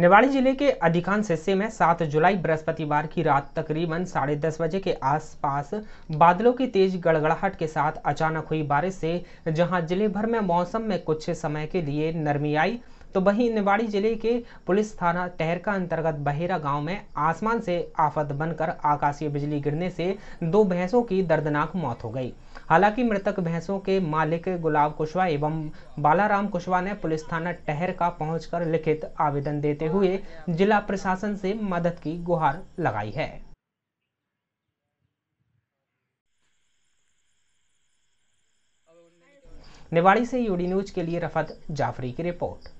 निवाड़ी जिले के अधिकांश हिस्से में 7 जुलाई बृहस्पतिवार की रात तकरीबन साढ़े दस बजे के आसपास बादलों की तेज गड़गड़ाहट के साथ अचानक हुई बारिश से जहां जिले भर में मौसम में कुछ समय के लिए नरमी आई तो वहीं निवाड़ी जिले के पुलिस थाना टहरका अंतर्गत बहेरा गांव में आसमान से आफत बनकर आकाशीय बिजली गिरने से दो भैंसों की दर्दनाक मौत हो गई हालांकि मृतक भैंसों के मालिक गुलाब कुशवाहा एवं बालाराम कुशवाहा ने पुलिस थाना टहरका पहुंचकर लिखित आवेदन देते हुए जिला प्रशासन से मदद की गुहार लगाई है निवाड़ी से यूडी न्यूज के लिए रफत जाफरी की रिपोर्ट